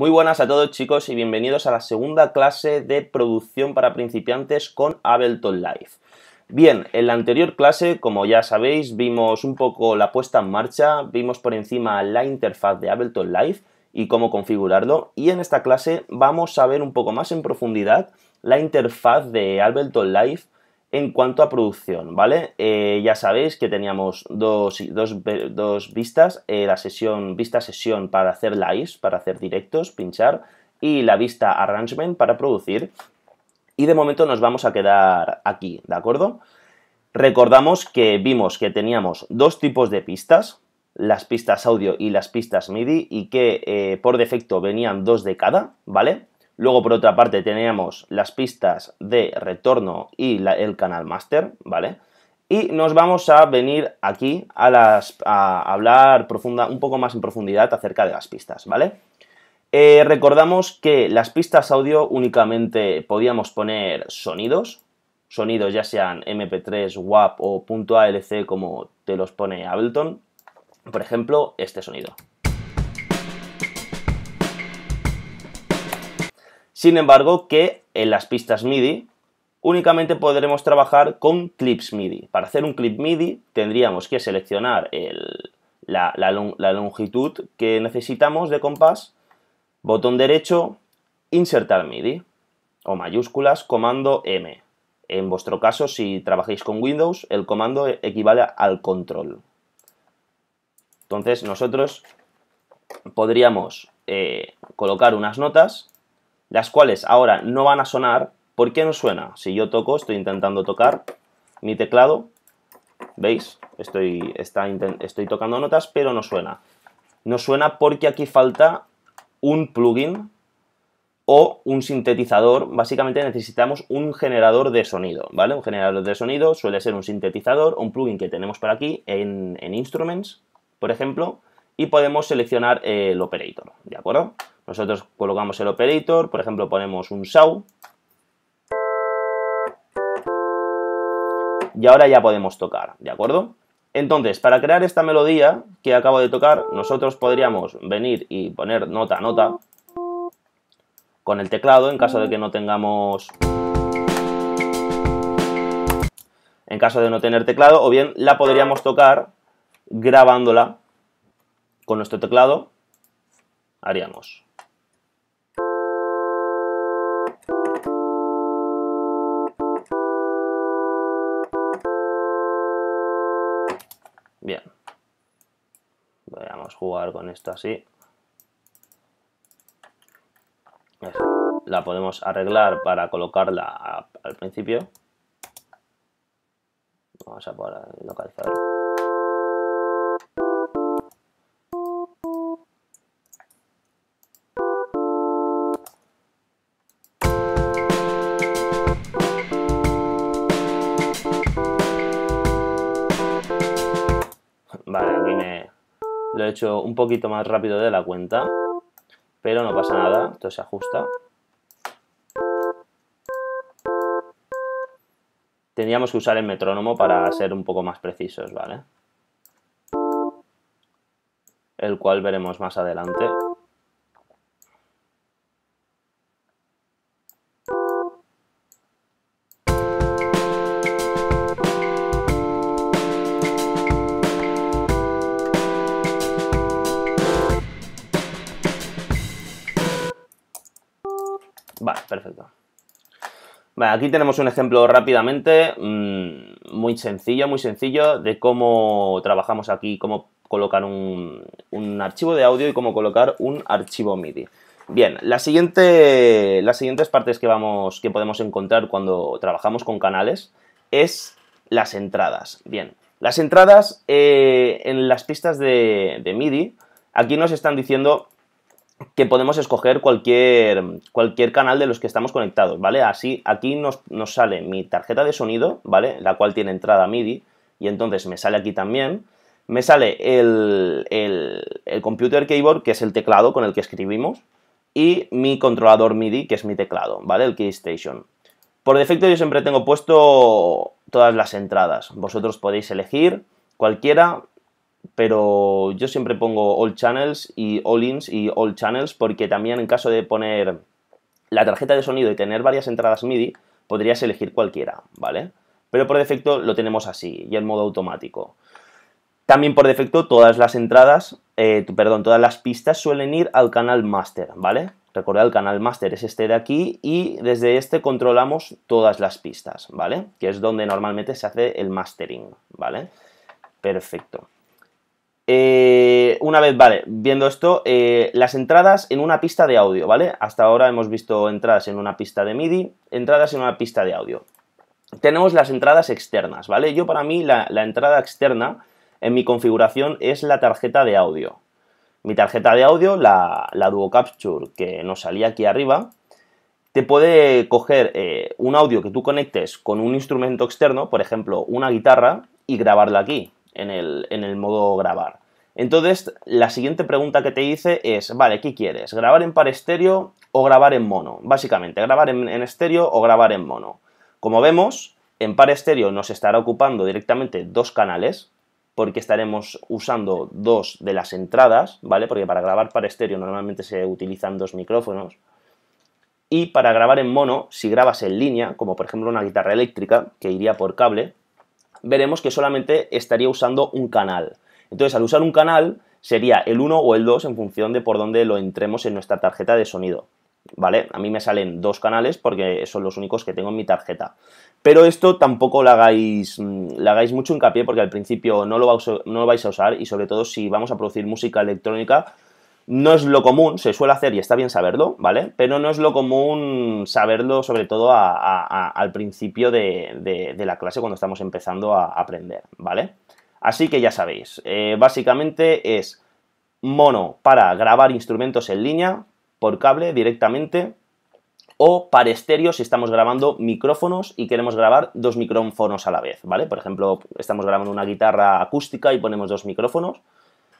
Muy buenas a todos chicos y bienvenidos a la segunda clase de producción para principiantes con Ableton Live. Bien, en la anterior clase, como ya sabéis, vimos un poco la puesta en marcha, vimos por encima la interfaz de Ableton Live y cómo configurarlo y en esta clase vamos a ver un poco más en profundidad la interfaz de Ableton Live en cuanto a producción, ¿vale? Eh, ya sabéis que teníamos dos, vistas, eh, la sesión, vista sesión para hacer live para hacer directos, pinchar, y la vista arrangement para producir. Y de momento nos vamos a quedar aquí, ¿de acuerdo? Recordamos que vimos que teníamos dos tipos de pistas, las pistas audio y las pistas MIDI, y que eh, por defecto venían dos de cada, ¿vale? Luego, por otra parte, teníamos las pistas de retorno y el canal master, ¿vale? Y nos vamos a venir aquí a, hablar un poco más en profundidad acerca de las pistas, ¿vale? Eh, recordamos que las pistas audio únicamente podíamos poner sonidos, sonidos ya sean MP3, WAP o .alc como te los pone Ableton. Por ejemplo, este sonido. Sin embargo, que en las pistas MIDI únicamente podremos trabajar con clips MIDI. Para hacer un clip MIDI tendríamos que seleccionar la, longitud que necesitamos de compás, botón derecho, insertar MIDI o mayúsculas, comando M. En vuestro caso, si trabajáis con Windows, el comando equivale al control. Entonces nosotros podríamos eh, colocar unas notas las cuales ahora no van a sonar. ¿Por qué no suena? Si yo toco, estoy intentando tocar mi teclado, ¿veis? Estoy, está, estoy tocando notas, pero no suena. No suena porque aquí falta un plugin o un sintetizador. Básicamente necesitamos un generador de sonido, ¿vale? Un generador de sonido suele ser un sintetizador, o un plugin que tenemos por aquí en, en Instruments, por ejemplo, y podemos seleccionar el operator, ¿de acuerdo? Nosotros colocamos el operator, por ejemplo, ponemos un show. Y ahora ya podemos tocar, ¿de acuerdo? Entonces, para crear esta melodía que acabo de tocar, nosotros podríamos venir y poner nota a nota con el teclado en caso de que no tengamos... En caso de no tener teclado, o bien la podríamos tocar grabándola con nuestro teclado. Haríamos... Bien. Vamos a jugar con esto así. La podemos arreglar para colocarla al principio. Vamos a poder hecho un poquito más rápido de la cuenta, pero no pasa nada, esto se ajusta. Tendríamos que usar el metrónomo para ser un poco más precisos, ¿vale? El cual veremos más adelante. Vale, perfecto. aquí tenemos un ejemplo rápidamente, mm, muy sencillo, muy sencillo, de cómo trabajamos aquí, cómo colocar un, archivo de audio y cómo colocar un archivo MIDI. Bien, la siguiente, las siguientes partes que, vamos, que podemos encontrar cuando trabajamos con canales es las entradas. Bien, las entradas eh, en las pistas de MIDI, aquí nos están diciendo que podemos escoger cualquier, cualquier canal de los que estamos conectados, ¿vale? Así, aquí nos, sale mi tarjeta de sonido, ¿vale? La cual tiene entrada MIDI, y entonces me sale aquí también. Me sale el, el, el computer keyboard, que es el teclado con el que escribimos, y mi controlador MIDI, que es mi teclado, ¿vale? El KeyStation. Por defecto yo siempre tengo puesto todas las entradas. Vosotros podéis elegir cualquiera pero yo siempre pongo all channels y all ins y all channels porque también en caso de poner la tarjeta de sonido y tener varias entradas MIDI, podrías elegir cualquiera, ¿vale? Pero por defecto lo tenemos así y en modo automático. También por defecto todas las entradas, eh, perdón, todas las pistas suelen ir al canal master, ¿vale? Recordad, el canal master es este de aquí y desde este controlamos todas las pistas, ¿vale? Que es donde normalmente se hace el mastering, ¿vale? Perfecto. Eh, una vez, vale, viendo esto, eh, las entradas en una pista de audio, ¿vale? Hasta ahora hemos visto entradas en una pista de MIDI, entradas en una pista de audio. Tenemos las entradas externas, ¿vale? Yo para mí la, entrada externa en mi configuración es la tarjeta de audio. Mi tarjeta de audio, la, la Duo Capture que nos salía aquí arriba, te puede coger eh, un audio que tú conectes con un instrumento externo, por ejemplo, una guitarra, y grabarla aquí, en el modo grabar. Entonces, la siguiente pregunta que te hice es, vale, ¿qué quieres? ¿Grabar en par estéreo o grabar en mono? Básicamente, grabar en, en estéreo o grabar en mono. Como vemos, en par estéreo nos estará ocupando directamente dos canales, porque estaremos usando dos de las entradas, ¿vale? Porque para grabar par estéreo normalmente se utilizan dos micrófonos. Y para grabar en mono, si grabas en línea, como por ejemplo una guitarra eléctrica, que iría por cable, veremos que solamente estaría usando un canal. Entonces, al usar un canal, sería el 1 o el 2 en función de por dónde lo entremos en nuestra tarjeta de sonido. ¿Vale? A mí me salen dos canales porque son los únicos que tengo en mi tarjeta. Pero esto tampoco lo hagáis, mm, hagáis mucho hincapié porque al principio no lo, vais, a usar y sobre todo si vamos a producir música electrónica, no es lo común, se suele hacer y está bien saberlo, ¿vale? Pero no es lo común saberlo sobre todo al principio de, la clase cuando estamos empezando a aprender, ¿vale? Así que ya sabéis, eh, básicamente es mono para grabar instrumentos en línea, por cable directamente, o para estéreo si estamos grabando micrófonos y queremos grabar dos micrófonos a la vez, ¿vale? Por ejemplo, estamos grabando una guitarra acústica y ponemos dos micrófonos,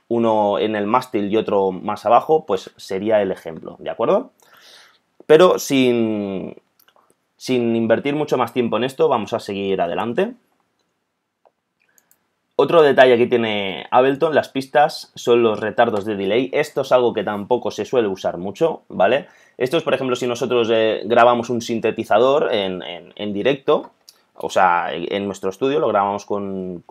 uno en el mástil y otro más abajo, pues sería el ejemplo, ¿de acuerdo? Pero sin, sin invertir mucho más tiempo en esto, vamos a seguir adelante. Otro detalle que tiene Ableton, las pistas, son los retardos de delay. Esto es algo que tampoco se suele usar mucho, ¿vale? Esto es, por ejemplo, si nosotros eh, grabamos un sintetizador en, directo, o sea, en nuestro estudio, lo grabamos con,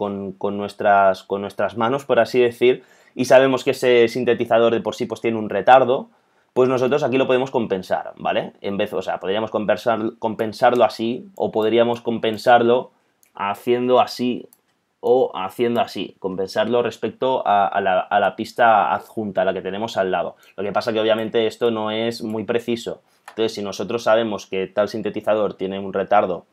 nuestras, con nuestras manos, por así decir, y sabemos que ese sintetizador de por sí pues, tiene un retardo, pues nosotros aquí lo podemos compensar, ¿vale? En vez, o sea, podríamos compensarlo así, o podríamos compensarlo haciendo así o haciendo así, compensarlo respecto a, la, pista adjunta, la que tenemos al lado. Lo que pasa que obviamente esto no es muy preciso. Entonces, si nosotros sabemos que tal sintetizador tiene un retardo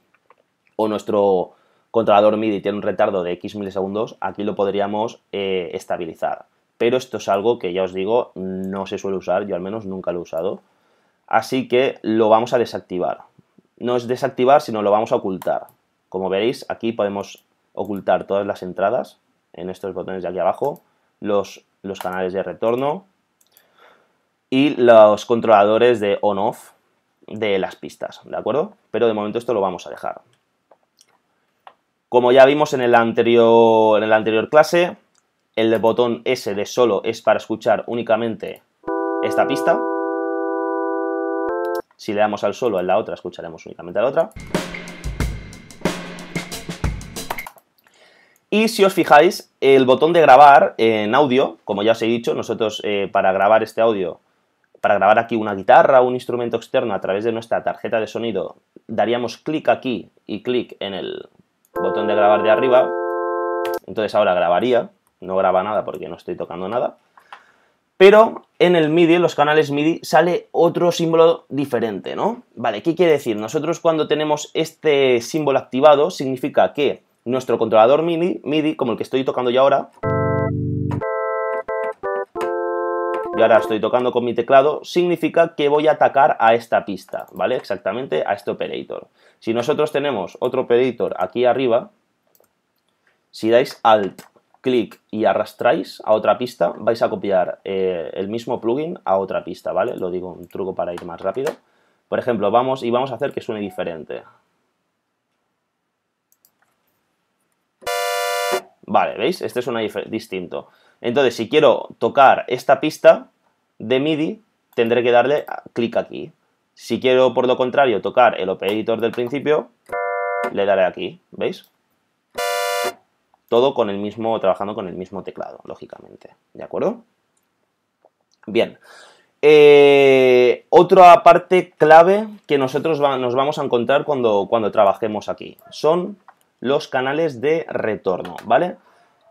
o nuestro controlador MIDI tiene un retardo de X milisegundos, aquí lo podríamos eh, estabilizar. Pero esto es algo que ya os digo, no se suele usar, yo al menos nunca lo he usado. Así que lo vamos a desactivar. No es desactivar, sino lo vamos a ocultar. Como veréis, aquí podemos ocultar todas las entradas en estos botones de aquí abajo, los, los canales de retorno y los controladores de on-off de las pistas, ¿de acuerdo? Pero de momento esto lo vamos a dejar. Como ya vimos en, el anterior, en la anterior clase, el botón S de solo es para escuchar únicamente esta pista. Si le damos al solo en la otra, escucharemos únicamente la otra. Y si os fijáis, el botón de grabar en audio, como ya os he dicho, nosotros eh, para grabar este audio, para grabar aquí una guitarra o un instrumento externo a través de nuestra tarjeta de sonido, daríamos clic aquí y clic en el botón de grabar de arriba. Entonces ahora grabaría, no graba nada porque no estoy tocando nada. Pero en el MIDI, en los canales MIDI, sale otro símbolo diferente, ¿no? Vale, ¿qué quiere decir? Nosotros cuando tenemos este símbolo activado, significa que nuestro controlador MIDI, MIDI como el que estoy tocando ya ahora. Y ahora estoy tocando con mi teclado, significa que voy a atacar a esta pista, ¿vale? Exactamente a este operator. Si nosotros tenemos otro operator aquí arriba, si dais Alt, clic y arrastráis a otra pista, vais a copiar eh, el mismo plugin a otra pista, ¿vale? Lo digo un truco para ir más rápido. Por ejemplo, vamos y vamos a hacer que suene diferente. Vale, ¿veis? Este es un distinto. Entonces, si quiero tocar esta pista de MIDI, tendré que darle clic aquí. Si quiero, por lo contrario, tocar el operator del principio, le daré aquí, ¿veis? Todo con el mismo, trabajando con el mismo teclado, lógicamente, ¿de acuerdo? Bien. Eh, otra parte clave que nosotros nos vamos a encontrar cuando, cuando trabajemos aquí son los canales de retorno, ¿vale?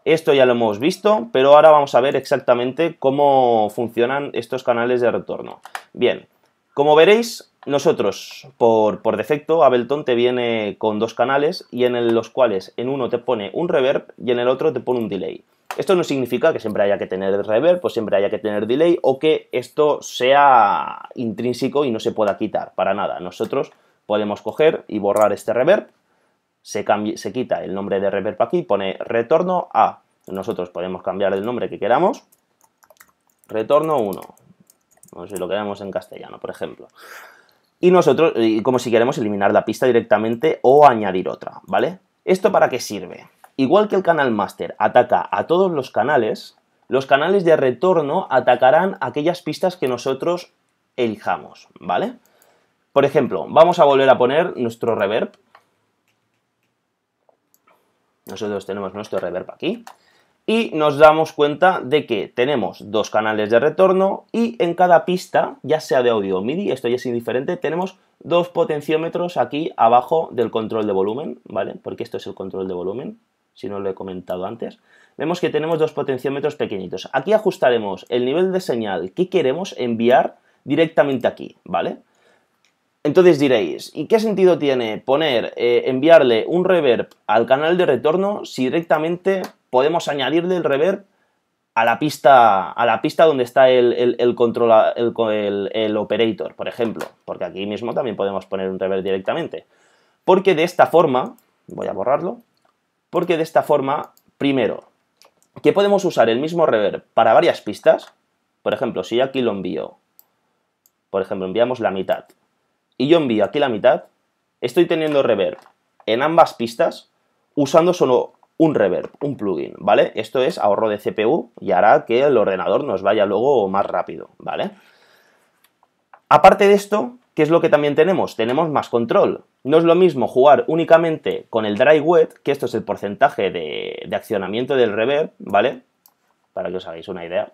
Esto ya lo hemos visto, pero ahora vamos a ver exactamente cómo funcionan estos canales de retorno. Bien, como veréis, nosotros, por, por defecto, Ableton te viene con dos canales y en los cuales en uno te pone un reverb y en el otro te pone un delay. Esto no significa que siempre haya que tener reverb, pues siempre haya que tener delay o que esto sea intrínseco y no se pueda quitar, para nada. Nosotros podemos coger y borrar este reverb se, se quita el nombre de reverb aquí, pone retorno a. Nosotros podemos cambiar el nombre que queramos. Retorno 1. si lo queremos en castellano, por ejemplo. Y nosotros, como si queremos eliminar la pista directamente o añadir otra, ¿vale? ¿Esto para qué sirve? Igual que el canal master ataca a todos los canales, los canales de retorno atacarán aquellas pistas que nosotros elijamos, ¿vale? Por ejemplo, vamos a volver a poner nuestro reverb, nosotros tenemos nuestro reverb aquí. Y nos damos cuenta de que tenemos dos canales de retorno y en cada pista, ya sea de audio o MIDI, esto ya es indiferente, tenemos dos potenciómetros aquí abajo del control de volumen, ¿vale? Porque esto es el control de volumen, si no lo he comentado antes, vemos que tenemos dos potenciómetros pequeñitos. Aquí ajustaremos el nivel de señal que queremos enviar directamente aquí, ¿vale? Entonces diréis, ¿y qué sentido tiene poner, eh, enviarle un reverb al canal de retorno si directamente podemos añadirle el reverb a la pista, a la pista donde está el, el, el, el, operator, por ejemplo? Porque aquí mismo también podemos poner un reverb directamente. Porque de esta forma, voy a borrarlo, porque de esta forma, primero, que podemos usar el mismo reverb para varias pistas, por ejemplo, si aquí lo envío, por ejemplo, enviamos la mitad, y yo envío aquí la mitad, estoy teniendo reverb en ambas pistas usando solo un reverb, un plugin, ¿vale? Esto es ahorro de CPU y hará que el ordenador nos vaya luego más rápido, ¿vale? Aparte de esto, ¿qué es lo que también tenemos? Tenemos más control. No es lo mismo jugar únicamente con el dry wet, que esto es el porcentaje de, accionamiento del reverb, ¿vale? Para que os hagáis una idea.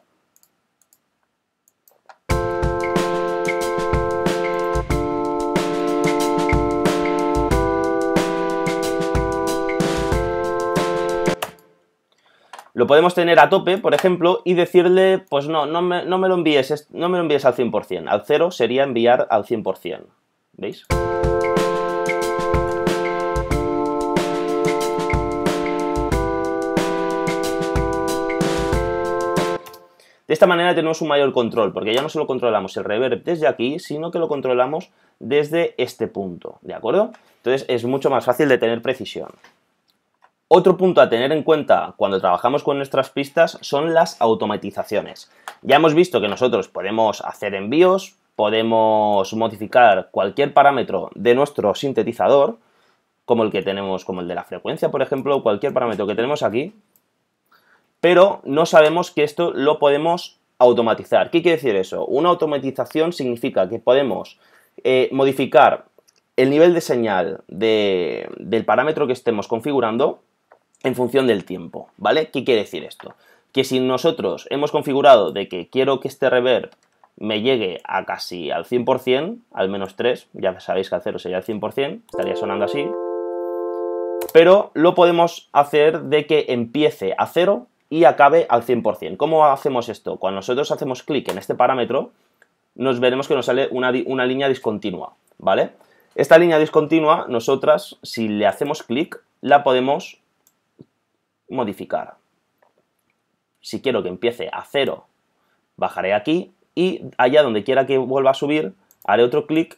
Lo podemos tener a tope, por ejemplo, y decirle, pues no, no me, no me lo, envíes, no me lo envíes al 100%, al 0 sería enviar al 100%, ¿veis? De esta manera tenemos un mayor control, porque ya no solo controlamos el reverb desde aquí, sino que lo controlamos desde este punto, ¿de acuerdo? Entonces es mucho más fácil de tener precisión. Otro punto a tener en cuenta cuando trabajamos con nuestras pistas son las automatizaciones. Ya hemos visto que nosotros podemos hacer envíos, podemos modificar cualquier parámetro de nuestro sintetizador, como el que tenemos, como el de la frecuencia, por ejemplo, cualquier parámetro que tenemos aquí, pero no sabemos que esto lo podemos automatizar. ¿Qué quiere decir eso? Una automatización significa que podemos eh, modificar el nivel de señal del parámetro que estemos configurando en función del tiempo, ¿vale? ¿Qué quiere decir esto? Que si nosotros hemos configurado de que quiero que este reverb me llegue a casi al 100%, al menos 3, ya sabéis que al 0 sería el 100%, estaría sonando así, pero lo podemos hacer de que empiece a 0 y acabe al 100%. ¿Cómo hacemos esto? Cuando nosotros hacemos clic en este parámetro, nos veremos que nos sale una, una línea discontinua, ¿vale? Esta línea discontinua, nosotras, si le hacemos clic, la podemos modificar. Si quiero que empiece a cero, bajaré aquí y allá donde quiera que vuelva a subir, haré otro clic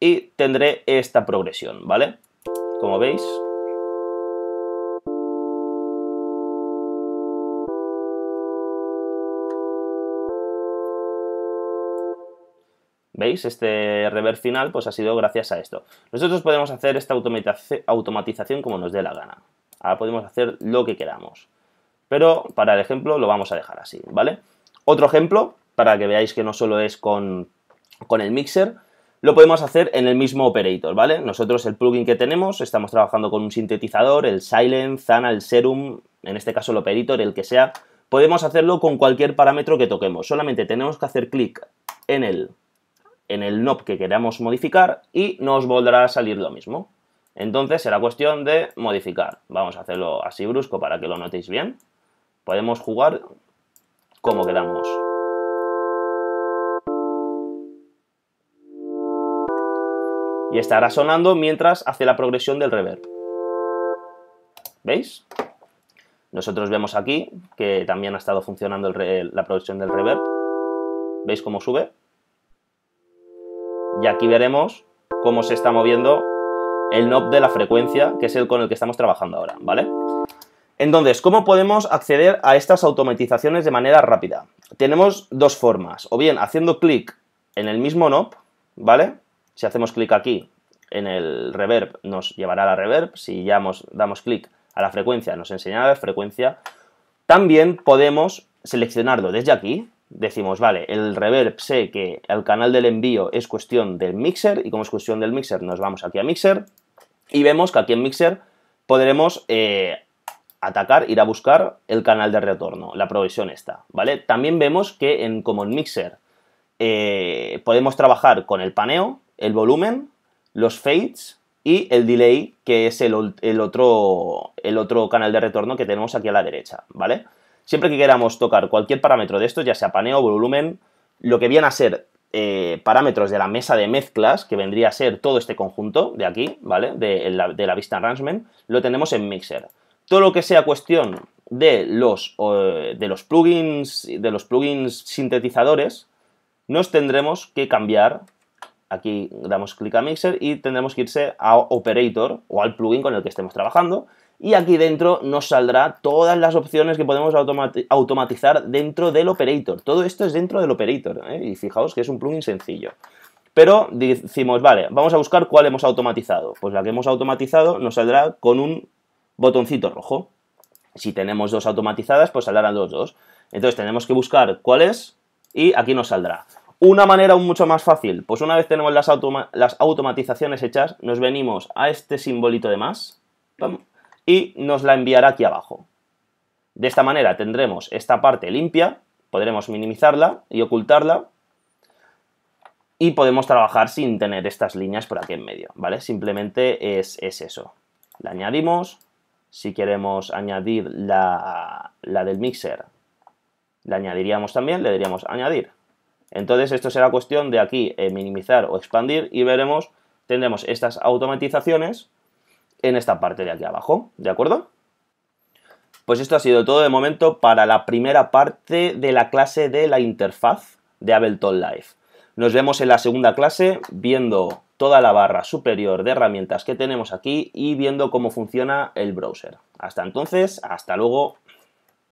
y tendré esta progresión, ¿vale? Como veis, ¿Veis? Este rever final pues ha sido gracias a esto. Nosotros podemos hacer esta automatización como nos dé la gana. Ahora podemos hacer lo que queramos. Pero para el ejemplo lo vamos a dejar así, ¿vale? Otro ejemplo, para que veáis que no solo es con, con el mixer, lo podemos hacer en el mismo operator, ¿vale? Nosotros el plugin que tenemos, estamos trabajando con un sintetizador, el Silent, Zana, el Serum, en este caso el operator, el que sea, podemos hacerlo con cualquier parámetro que toquemos, solamente tenemos que hacer clic en el, en el knob que queramos modificar y nos volverá a salir lo mismo. Entonces será cuestión de modificar. Vamos a hacerlo así brusco para que lo notéis bien. Podemos jugar como queramos. Y estará sonando mientras hace la progresión del reverb. ¿Veis? Nosotros vemos aquí que también ha estado funcionando la progresión del reverb. ¿Veis cómo sube? Y aquí veremos cómo se está moviendo el knob de la frecuencia, que es el con el que estamos trabajando ahora, ¿vale? Entonces, ¿cómo podemos acceder a estas automatizaciones de manera rápida? Tenemos dos formas, o bien haciendo clic en el mismo knob, ¿vale? Si hacemos clic aquí en el reverb nos llevará a la reverb, si ya damos clic a la frecuencia nos enseñará la frecuencia. También podemos seleccionarlo desde aquí, decimos, vale, el reverb sé que el canal del envío es cuestión del mixer y como es cuestión del mixer nos vamos aquí a mixer y vemos que aquí en mixer podremos eh, atacar, ir a buscar el canal de retorno, la provisión está, ¿vale? También vemos que en, como en mixer eh, podemos trabajar con el paneo, el volumen, los fades y el delay que es el, otro, el otro canal de retorno que tenemos aquí a la derecha, ¿vale? vale siempre que queramos tocar cualquier parámetro de estos, ya sea paneo, volumen, lo que viene a ser eh, parámetros de la mesa de mezclas, que vendría a ser todo este conjunto de aquí, ¿vale? De la, vista arrangement, lo tenemos en Mixer. Todo lo que sea cuestión de los, de los plugins, de los plugins sintetizadores, nos tendremos que cambiar aquí damos clic a Mixer y tendremos que irse a Operator o al plugin con el que estemos trabajando y aquí dentro nos saldrá todas las opciones que podemos automatizar dentro del operator. Todo esto es dentro del operator ¿eh? y fijaos que es un plugin sencillo. Pero decimos, vale, vamos a buscar cuál hemos automatizado. Pues la que hemos automatizado nos saldrá con un botoncito rojo. Si tenemos dos automatizadas, pues saldrán los dos. Entonces tenemos que buscar cuál es y aquí nos saldrá. Una manera mucho más fácil, pues una vez tenemos las, las automatizaciones hechas, nos venimos a este simbolito de más, Vamos y nos la enviará aquí abajo. De esta manera tendremos esta parte limpia, podremos minimizarla y ocultarla y podemos trabajar sin tener estas líneas por aquí en medio, ¿vale? Simplemente es, eso. La añadimos, si queremos añadir la, del mixer, la añadiríamos también, le diríamos añadir. Entonces esto será cuestión de aquí eh, minimizar o expandir y veremos, tendremos estas automatizaciones en esta parte de aquí abajo, ¿de acuerdo? Pues esto ha sido todo de momento para la primera parte de la clase de la interfaz de Ableton Live. Nos vemos en la segunda clase viendo toda la barra superior de herramientas que tenemos aquí y viendo cómo funciona el browser. Hasta entonces, hasta luego.